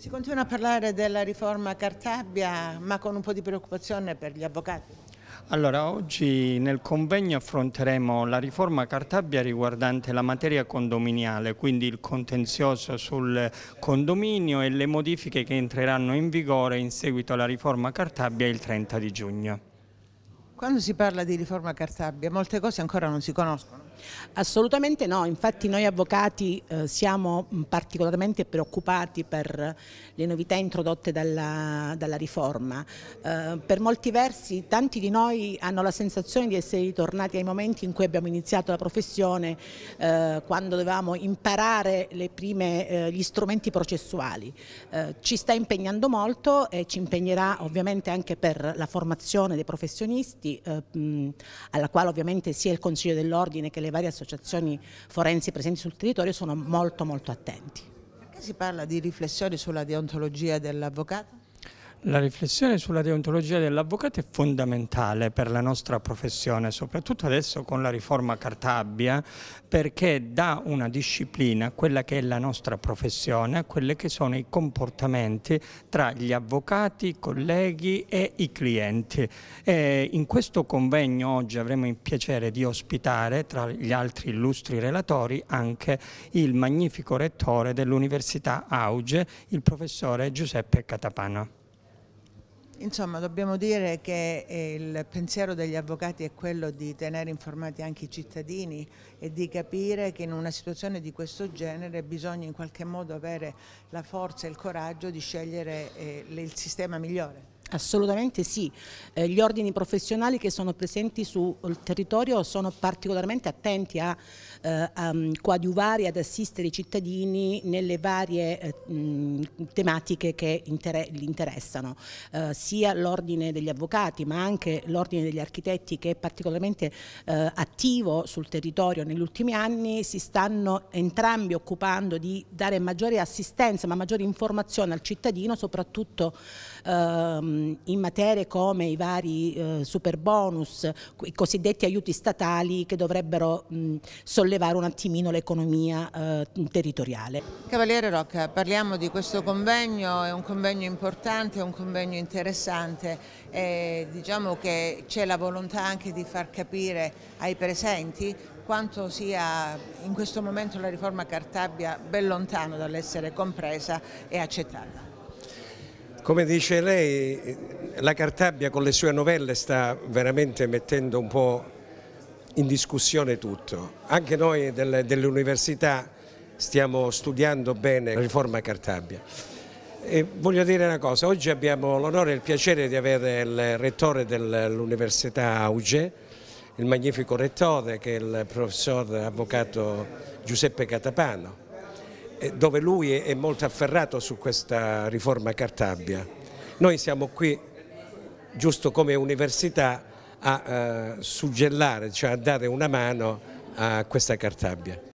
Si continua a parlare della riforma Cartabia, ma con un po' di preoccupazione per gli avvocati. Allora, oggi nel convegno affronteremo la riforma Cartabia riguardante la materia condominiale, quindi il contenzioso sul condominio e le modifiche che entreranno in vigore in seguito alla riforma Cartabia il 30 di giugno. Quando si parla di riforma Cartabia, molte cose ancora non si conoscono. Assolutamente no, infatti noi avvocati eh, siamo particolarmente preoccupati per le novità introdotte dalla, dalla riforma. Eh, per molti versi tanti di noi hanno la sensazione di essere ritornati ai momenti in cui abbiamo iniziato la professione, eh, quando dovevamo imparare prime, eh, gli strumenti processuali. Eh, ci sta impegnando molto e ci impegnerà ovviamente anche per la formazione dei professionisti Forensi, eh, alla quale ovviamente sia il Consiglio dell'Ordine che le varie associazioni forensi presenti sul territorio sono molto molto attenti. Perché si parla di riflessioni sulla deontologia dell'avvocato? La riflessione sulla deontologia dell'avvocato è fondamentale per la nostra professione, soprattutto adesso con la riforma Cartabia, perché dà una disciplina, a quella che è la nostra professione, a quelli che sono i comportamenti tra gli avvocati, i colleghi e i clienti. E in questo convegno oggi avremo il piacere di ospitare, tra gli altri illustri relatori, anche il magnifico rettore dell'Università Auge, il professore Giuseppe Catapana. Insomma, dobbiamo dire che eh, il pensiero degli avvocati è quello di tenere informati anche i cittadini e di capire che in una situazione di questo genere bisogna in qualche modo avere la forza e il coraggio di scegliere eh, il sistema migliore. Assolutamente sì, eh, gli ordini professionali che sono presenti sul territorio sono particolarmente attenti a, eh, a mm, coadiuvare, ad assistere i cittadini nelle varie eh, mh, mm, tematiche che inter li interessano, eh, sia l'ordine degli avvocati ma anche l'ordine degli architetti che è particolarmente eh, attivo sul territorio negli ultimi anni, si stanno entrambi occupando di dare maggiore assistenza ma maggiore informazione al cittadino soprattutto ehm, Ehm, in materie come i vari eh, super bonus, i cosiddetti aiuti statali che dovrebbero sollevare un attimino l'economia eh, territoriale. Cavaliere Rocca, parliamo di questo convegno, è un convegno importante, è un convegno interessante, e diciamo che c'è la volontà anche di far capire ai presenti quanto sia in questo momento la riforma Cartabia ben lontano dall'essere compresa e accettata. Come dice lei, la Cartabbia con le sue novelle sta veramente mettendo un po' in discussione tutto. Anche noi dell'università stiamo studiando bene la riforma Cartabbia. E voglio dire una cosa, oggi abbiamo l'onore e il piacere di avere il rettore dell'Università Auge, il magnifico rettore che è il professor avvocato Giuseppe Catapano dove lui è molto afferrato su questa riforma Cartabia. Noi siamo qui, giusto come università, a eh, suggellare, cioè a dare una mano a questa Cartabia.